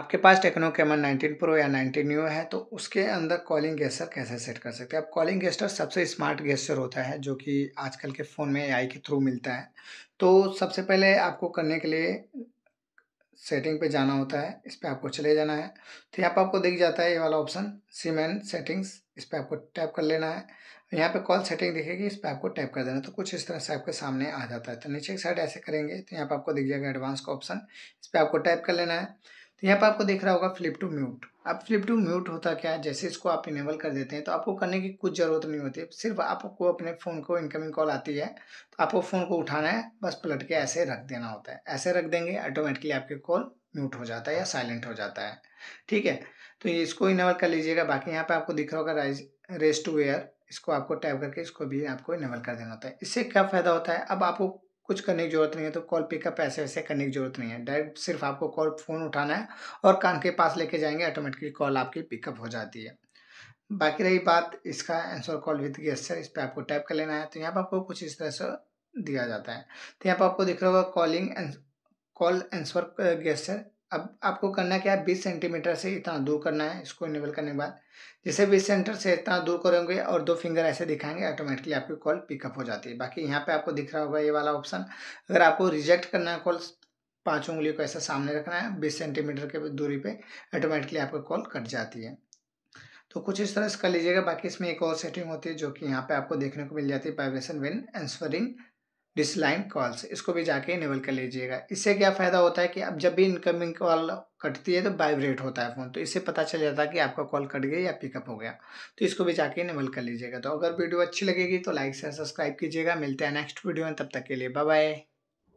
आपके पास techno caiman 19 pro या 19 new है तो उसके अंदर कॉलिंग गेस्टर कैसे सेट कर सकते हैं अब कॉलिंग गेस्टर सबसे स्मार्ट गेस्टर होता है जो कि आजकल के फ़ोन में ए के थ्रू मिलता है तो सबसे पहले आपको करने के लिए सेटिंग पे जाना होता है इस पर आपको चले जाना है तो यहाँ पर आपको दिख जाता है ये वाला ऑप्शन सिम एंड सेटिंग्स इस पर आपको टैप कर लेना है यहाँ पे कॉल सेटिंग दिखेगी इस पर आपको टैप कर देना तो कुछ इस तरह से आपके सामने आ जाता है तो नीचे की साइड ऐसे करेंगे तो यहाँ पर आपको दिख जाएगा एडवांस का ऑप्शन इस पर आपको टैप कर लेना है तो यहाँ पर आपको देख रहा होगा फ्लिप टू म्यूट अब फ्लिप टू म्यूट होता क्या है जैसे इसको आप इनेबल कर देते हैं तो आपको करने की कुछ ज़रूरत नहीं होती सिर्फ आपको अपने फ़ोन को इनकमिंग कॉल आती है तो आपको फ़ोन को उठाना है बस पलट के ऐसे रख देना होता है ऐसे रख देंगे ऑटोमेटिकली आपके कॉल म्यूट हो जाता है या साइलेंट हो जाता है ठीक है तो ये इसको इनेबल कर लीजिएगा बाकी यहाँ पर आपको दिख रहा होगा राइज रेस टू वेयर इसको आपको टैप करके इसको भी आपको इनेबल कर देना होता है इससे क्या फ़ायदा होता है अब आपको कुछ करने की जरूरत नहीं है तो कॉल पिकअप ऐसे वैसे करने की जरूरत नहीं है डायरेक्ट सिर्फ आपको कॉल फ़ोन उठाना है और कान के पास लेके जाएंगे ऑटोमेटिकली कॉल आपकी पिकअप हो जाती है बाकी रही बात इसका आंसर कॉल विद गेस्टर इस पर आपको टाइप कर लेना है तो यहाँ पर आपको कुछ इस तरह से दिया जाता है तो यहाँ पर आपको दिख रहा होगा कॉलिंग कॉल आंसर गेस्टर अब आपको करना क्या है बीस सेंटीमीटर से इतना दूर करना है इसको इनेबल करने के बाद जैसे बीस सेंटर से इतना दूर करेंगे और दो फिंगर ऐसे दिखाएंगे ऑटोमेटिकली आपकी कॉल पिकअप हो जाती है बाकी यहाँ पे आपको दिख रहा होगा ये वाला ऑप्शन अगर आपको रिजेक्ट करना है कॉल पाँच उंगलियों को ऐसा सामने रखना है बीस सेंटीमीटर के दूरी पर ऑटोमेटिकली आपकी कॉल कट जाती है तो कुछ इस तरह से कर लीजिएगा बाकी इसमें एक और सेटिंग होती है जो कि यहाँ पर आपको देखने को मिल जाती है vibration when answering decline calls इसको भी जाके इनेबल कर लीजिएगा इससे क्या फ़ायदा होता है कि अब जब भी इनकमिंग कॉल कटती है तो वाइब्रेट होता है फ़ोन तो इससे पता चल जाता है कि आपका कॉल कट गया या पिकअप हो गया तो इसको भी जाके इनेबल कर लीजिएगा तो अगर वीडियो अच्छी लगेगी तो लाइक से सब्सक्राइब कीजिएगा मिलते हैं नेक्स्ट वीडियो में तब तक के लिए बाय बाय